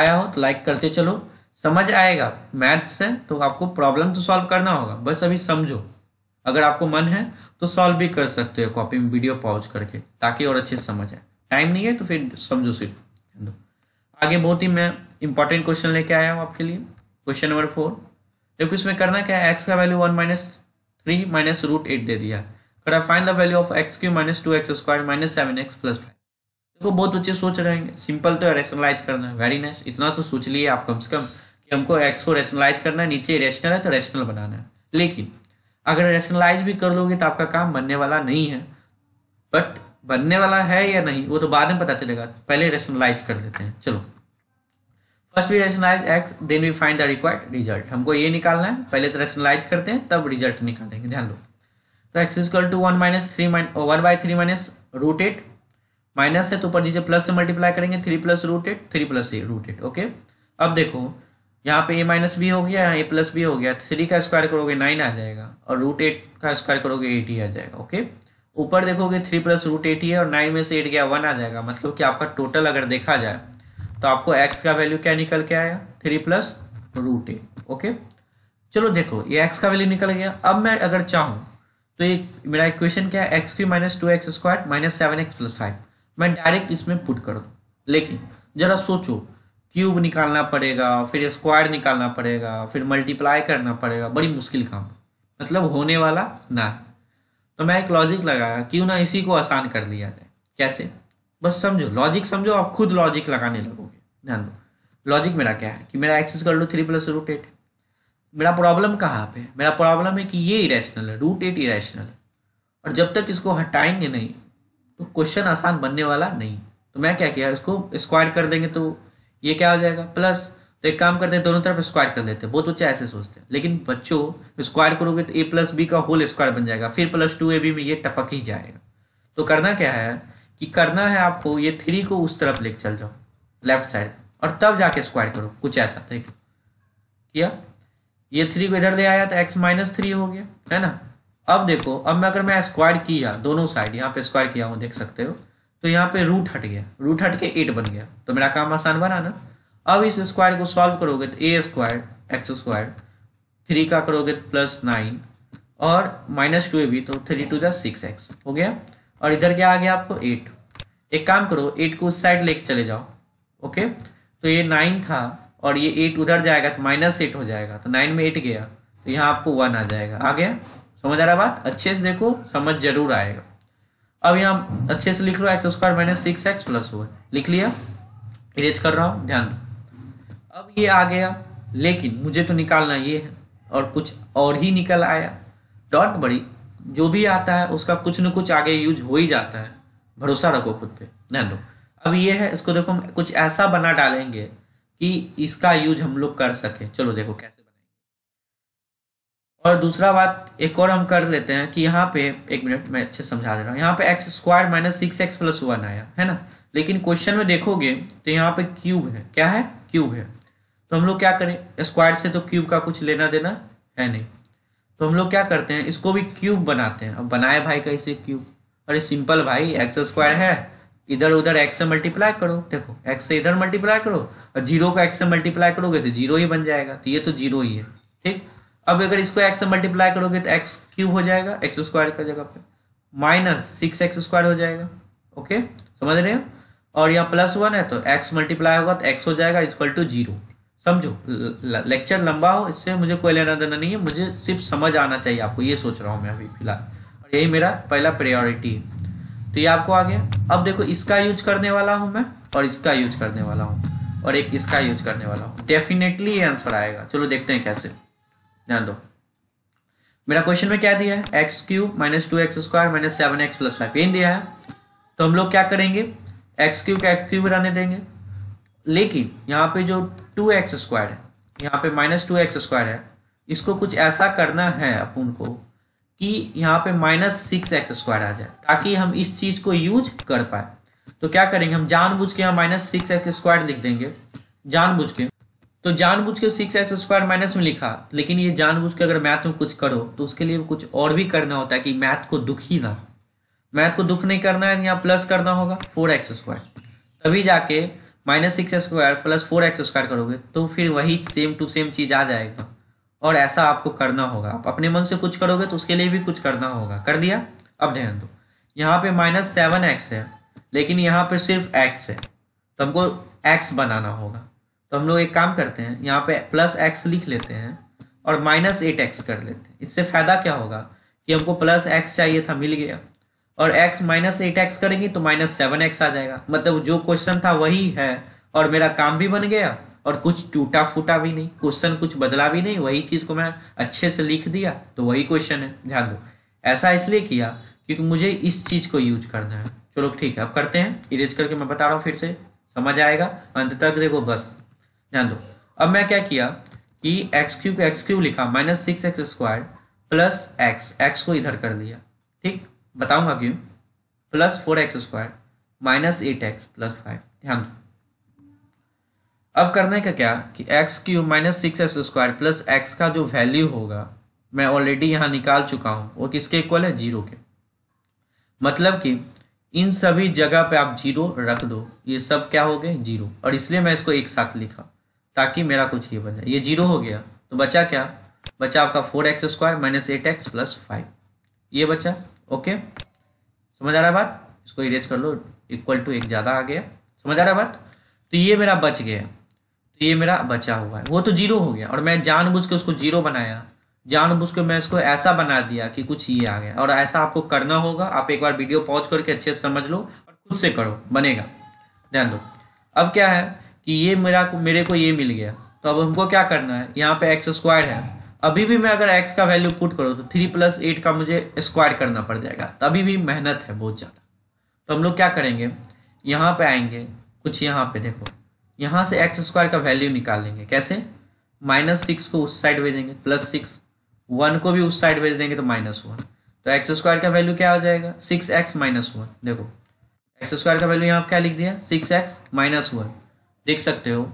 आया हो तो लाइक करते चलो समझ आएगा मैथ्स से तो आपको प्रॉब्लम तो सॉल्व करना होगा बस अभी समझो अगर आपको मन है तो सॉल्व भी कर सकते हो कॉपी में वीडियो पॉज करके ताकि और अच्छे से समझ आए टाइम नहीं है तो फिर समझो सिर्फ आगे बहुत ही मैं इंपॉर्टेंट क्वेश्चन लेके आया हूँ आपके लिए क्वेश्चन नंबर फोर देखो इसमें करना क्या है एक्स का value one minus three minus root eight दे दिया cut I find the value of x cube minus two x square minus seven x plus five देखो बहुत बच्चे सोच रहे हैं सिंपल तो रेशनलाइज करना है वेरी नाइस इतना तो सोच लिए आप कम से कम कि हमको एक्स को रेशनलाइज करना है नीचे रेशनल है तो रेशनल बनाना है लेकिन अगर रेशनलाइज भी कर लोगे तो आपका काम बनने वाला नहीं है बट बनने वाला है या नहीं वो तो बाद में पता चलेगा पहले रेशनलाइज कर लेते हैं चलो first we rationalise x then we find the required result हमको ये निकालना है पहले तो रेशनलाइज करते हैं तब रिजल्ट निकालेंगे ध्यान दो तो x is equal to one minus three one by three minus root eight minus है तो ऊपर नीचे प्लस से मल्टीप्लाई करेंगे three plus root eight three plus a root eight okay अब देखो यहाँ पे ए माइनस बी हो गया ए प्लस बी हो गया थ्री का स्क्वायर करोगे नाइन आ जाएगा और रूट एट का स्क्वायर करोगे एट ही आ जाएगा ओके ऊपर देखोगे थ्री प्लस रूट एट ही है और नाइन में से एट गया वन आ जाएगा मतलब कि आपका टोटल अगर देखा जाए तो आपको x का वैल्यू क्या निकल के आया three plus root a okay चलो देखो ये x का वैल्यू निकल गया अब मैं अगर चाहूँ तो ये मेरा इक्वेशन क्या है x cube minus two x square minus seven x plus five मैं डायरेक्ट इसमें पुट कर दूँ लेकिन ज़रा सोचो क्यूब निकालना पड़ेगा फिर स्क्वायर निकालना पड़ेगा फिर मल्टीप्लाई करना पड़ेगा बड़ी मुश्किल काम मतलब होने वाला ना तो मैं एक लॉजिक लगाया क्यों ना इसी को आसान कर दिया जाए कैसे बस समझो लॉजिक समझो आप खुद लॉजिक लगाने लगोगे ध्यान दो लॉजिक मेरा क्या है कि मेरा एक्सेस कर लो थ्री प्लस रूट एट मेरा प्रॉब्लम कहाँ पे मेरा प्रॉब्लम है कि ये इरेशनल है रूट एट इरेशनल है और जब तक इसको हटाएंगे नहीं तो क्वेश्चन आसान बनने वाला नहीं तो मैं क्या किया इसको स्क्वायर कर देंगे तो ये क्या हो जाएगा प्लस तो एक काम करते हैं दोनों तरफ स्क्वायर कर देते हैं बहुत बच्चे ऐसे सोचते हैं लेकिन बच्चों स्क्वायर करोगे तो ए प्लस बी का होल स्क्वायर बन जाएगा फिर प्लस टू ए बी में ये टपक ही जाएगा तो करना क्या है कि करना है आपको ये थ्री को उस तरफ लेके चल जाओ लेफ्ट साइड और तब जाके स्क्वायर करो कुछ ऐसा देखो किया ये थ्री को इधर ले आया तो एक्स माइनस थ्री हो गया है ना अब देखो अब मैं अगर मैं स्क्वायर किया दोनों साइड यहाँ पे स्क्वायर किया हूँ देख सकते हो तो यहाँ पे रूट हट गया रूट हट के एट बन गया तो मेरा काम आसान बना ना अब इस स्क्वायर को सॉल्व करोगे तो ए स्क्वायर एक्स स्क्वायर थ्री का करोगे प्लस तो नाइन और माइनस टू ए भी तो थ्री टू जै सिक्स एक्स हो गया और इधर क्या आ गया आपको एट एक काम करो एट को उस साइड लेके चले जाओ ओके तो ये नाइन था और ये एट उधर जाएगा तो माइनस एट हो जाएगा तो नाइन में एट गया तो यहाँ आपको वन आ जाएगा आ गया समझ आ रहा बात अच्छे से देखो समझ जरूर आएगा अब यहाँ अच्छे से लिख लो x square minus six x plus one लिख लिया इरेज कर रहा हूँ ध्यान अब ये आ गया लेकिन मुझे तो निकालना ये है और कुछ और ही निकल आया डॉट बड़ी जो भी आता है उसका कुछ न कुछ आगे यूज हो ही जाता है भरोसा रखो खुद पे नैनो अब ये है इसको देखो हम कुछ ऐसा बना डालेंगे कि इसका यूज हम लोग कर सके चलो देखो कैसे बनाएंगे और दूसरा बात एक और हम कर लेते हैं कि यहाँ पे एक मिनट में अच्छे समझा दे रहा हूँ यहाँ पे x square minus six x plus one आया है ना लेकिन क्वेश्चन में देखोगे तो यहाँ पे क्यूब है क्या है क्यूब है तो हम लोग क्या करें स्क्वायर से तो क्यूब का कुछ लेना देना है नहीं तो हम लोग क्या करते हैं इसको भी क्यूब बनाते हैं अब बनाए भाई कैसे क्यूब अरे सिंपल भाई एक्स स्क्वायर है इधर उधर एक्स से मल्टीप्लाई करो देखो एक्स से इधर मल्टीप्लाई करो और जीरो को एक्स से मल्टीप्लाई करोगे तो जीरो ही बन जाएगा तो ये तो जीरो ही है ठीक अब अगर इसको एक्स से मल्टीप्लाई करोगे तो एक्स क्यूब हो जाएगा एक्स स्क्वायर का जगह पर माइनस सिक्स एक्स स्क्वायर हो जाएगा ओके समझ रहे हो और यहाँ प्लस वन है तो एक्स मल्टीप्लाई होगा तो एक्स हो जाएगा इक्वल टू जीरो समझो लेक्चर लंबा हो इससे मुझे कोई लेना देना नहीं है मुझे सिर्फ समझ आना चाहिए आपको ये सोच रहा हूँ मैं अभी फिलहाल और यही मेरा पहला प्रायोरिटी है तो ये आपको आ गया अब देखो इसका यूज करने वाला हूँ मैं और इसका यूज करने वाला हूँ और एक इसका यूज करने वाला हूँ डेफिनेटली ये आंसर आएगा चलो देखते हैं कैसे ध्यान दो मेरा क्वेश्चन में क्या दिया है x cube minus two x square minus seven x plus five यही दिया है तो हम लोग क्या करेंगे एक्स क्यूब का एक्स क्यूब रहने देंगे लेकिन यहाँ पे जो टू एक्स स्क्वायर है यहाँ पे माइनस टू एक्स स्क्वायर है इसको कुछ ऐसा करना है अपन को कि यहाँ पे माइनस सिक्स एक्स स्क्वायर आ जाए ताकि हम इस चीज़ को यूज कर पाए तो क्या करेंगे हम जानबूझ के यहाँ माइनस सिक्स एक्स स्क्वायर लिख देंगे जानबूझ के तो जानबूझ के सिक्स एक्स स्क्वायर माइनस में लिखा लेकिन ये जानबूझ के अगर मैथ में कुछ करो तो उसके लिए कुछ और भी करना होता है कि मैथ को दुखी ना मैथ को दुख नहीं करना है यहाँ प्लस करना होगा फोर एक्स स्क्वायर तभी जाके minus six square plus four x square करोगे तो फिर वही सेम टू सेम चीज़ आ जाएगा और ऐसा आपको करना होगा आप अपने मन से कुछ करोगे तो उसके लिए भी कुछ करना होगा कर दिया अब ध्यान दो यहाँ पे माइनस सेवन एक्स है लेकिन यहाँ पे सिर्फ एक्स है तो हमको एक्स बनाना होगा तो हम लोग एक काम करते हैं यहाँ पे प्लस एक्स लिख लेते हैं और माइनस एट एक्स कर लेते हैं इससे फ़ायदा क्या होगा कि हमको प्लस एक्स चाहिए था मिल गया और x माइनस एट एक्स करेंगे तो माइनस सेवन एक्स आ जाएगा मतलब जो क्वेश्चन था वही है और मेरा काम भी बन गया और कुछ टूटा फूटा भी नहीं क्वेश्चन कुछ बदला भी नहीं वही चीज को मैं अच्छे से लिख दिया तो वही क्वेश्चन है ध्यान दो ऐसा इसलिए किया क्योंकि मुझे इस चीज को यूज करना है चलो ठीक है अब करते हैं इरेज करके मैं बता रहा हूँ फिर से समझ आएगा अंत तक देखो बस ध्यान दो अब मैं क्या किया कि एक्स क्यूब एक्स क्यूब लिखा minus six x square plus x x को इधर कर दिया ठीक बताऊंगा क्यों plus four x square minus eight x plus five ध्यान अब करने का क्या कि x cube minus six x square plus x का जो वैल्यू होगा मैं ऑलरेडी यहाँ निकाल चुका हूँ वो किसके इक्वल है जीरो के मतलब कि इन सभी जगह पे आप जीरो रख दो ये सब क्या हो गए जीरो और इसलिए मैं इसको एक साथ लिखा ताकि मेरा कुछ ये बन जाए ये जीरो हो गया तो बचा क्या बचा आपका four x square minus eight x plus five ये बचा ओके समझ आ रहा है बात इसको इरेज कर लो इक्वल टू एक ज़्यादा आ गया समझ आ रहा है बात तो ये मेरा बच गया तो ये मेरा बचा हुआ है वो तो जीरो हो गया और मैं जानबूझ के उसको जीरो बनाया जानबूझ के मैं इसको ऐसा बना दिया कि कुछ ये आ गया और ऐसा आपको करना होगा आप एक बार वीडियो पॉज करके अच्छे से समझ लो और खुद से करो बनेगा ध्यान दो अब क्या है कि ये मेरा मेरे को ये मिल गया तो अब हमको क्या करना है यहाँ पे एक्स स्क्वायर है अभी भी मैं अगर एक्स का वैल्यू पुट करूँ तो थ्री प्लस एट का मुझे स्क्वायर करना पड़ जाएगा तो अभी भी मेहनत है बहुत ज़्यादा तो हम लोग क्या करेंगे यहाँ पे आएंगे कुछ यहाँ पे देखो यहाँ से एक्स स्क्वायर का वैल्यू निकाल लेंगे कैसे माइनस सिक्स को उस साइड भेजेंगे प्लस सिक्स वन को भी उस साइड भेज देंगे तो माइनस वन तो एक्स स्क्वायर का वैल्यू क्या हो जाएगा सिक्स एक्स माइनस वन देखो एक्स स्क्वायर का वैल्यू यहाँ क्या लिख दिया सिक्स एक्स माइनस वन देख सकते हो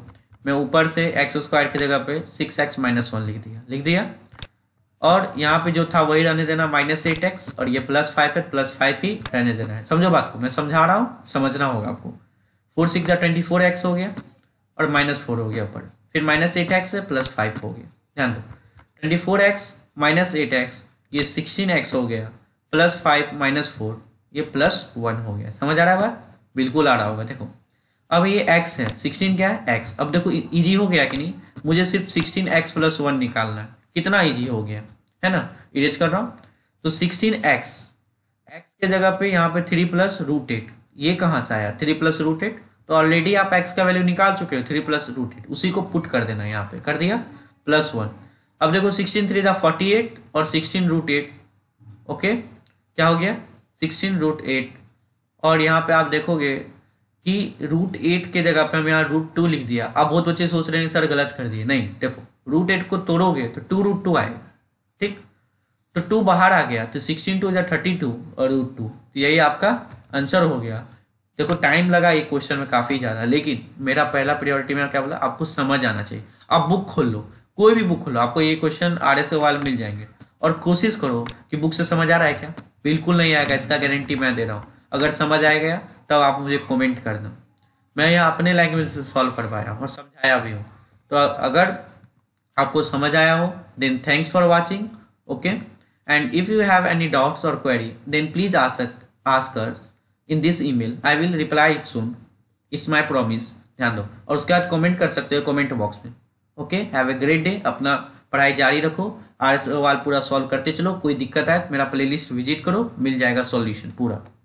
मैं ऊपर से एक्स स्क्वायर की जगह पे सिक्स एक्स माइनस वन लिख दिया लिख दिया और यहाँ पे जो था वही रहने देना माइनस एट एक्स और ये प्लस फाइव है प्लस फाइव ही रहने देना है समझो बात को मैं समझा रहा हूँ समझना होगा आपको four six twenty four x हो गया और माइनस फोर हो गया ऊपर फिर माइनस एट एक्स है प्लस फाइव हो गया ध्यान दो twenty four x minus eight x ये सिक्सटीन एक्स हो गया प्लस फाइव माइनस फोर ये प्लस वन हो गया समझ आ रहा है बात बिल्कुल आ रहा होगा देखो अब ये x है 16 क्या है x अब देखो इजी e- हो गया कि नहीं मुझे सिर्फ 16x एक्स प्लस वन निकालना है कितना इजी हो गया है ना इरेज कर रहा हूँ तो 16x एक्स के जगह पे यहाँ पे थ्री प्लस रूट एट ये कहाँ से आया थ्री प्लस रूट एट तो ऑलरेडी आप एक्स का वैल्यू निकाल चुके हो थ्री प्लस रूट एट उसी को पुट कर देना यहाँ पे कर दिया प्लस वन अब देखो सिक्सटीन थ्री था फोर्टी एट और सिक्सटीन रूट एट ओके क्या हो गया सिक्सटीन रूट एट और यहाँ पे आप देखोगे कि रूट एट के जगह पे हम यहाँ रूट टू लिख दिया अब बहुत तो बच्चे सोच रहे हैं सर गलत कर दिए नहीं देखो रूट एट को तोड़ोगे तो टू रूट टू आएगा ठीक तो टू बाहर आ गया तो सिक्सटीन टू या थर्टी टू और रूट टू तो यही आपका आंसर हो गया देखो टाइम लगा ये क्वेश्चन में काफ़ी ज़्यादा लेकिन मेरा पहला प्रियोरिटी में क्या बोला आपको समझ आना चाहिए आप बुक खोल लो कोई भी बुक खोलो आपको ये क्वेश्चन आर एस वाल मिल जाएंगे और कोशिश करो कि बुक से समझ आ रहा है क्या बिल्कुल नहीं आएगा इसका गारंटी मैं दे रहा हूँ अगर समझ आ गया तब आप मुझे कमेंट कर दो मैं यहाँ अपने लैंग्वेज से सॉल्व कर पाया और समझाया भी हूँ तो अगर आपको समझ आया हो then thanks for watching okay and if you have any doubts और query then please ask ask कर in this email I will reply it soon it's my promise ध्यान दो और उसके बाद कॉमेंट कर सकते हो कॉमेंट बॉक्स में okay have a great day अपना पढ़ाई जारी रखो आर सवाल पूरा सॉल्व करते चलो कोई दिक्कत आए तो मेरा प्लेलिस्ट विजिट करो मिल जाएगा सॉल्यूशन पूरा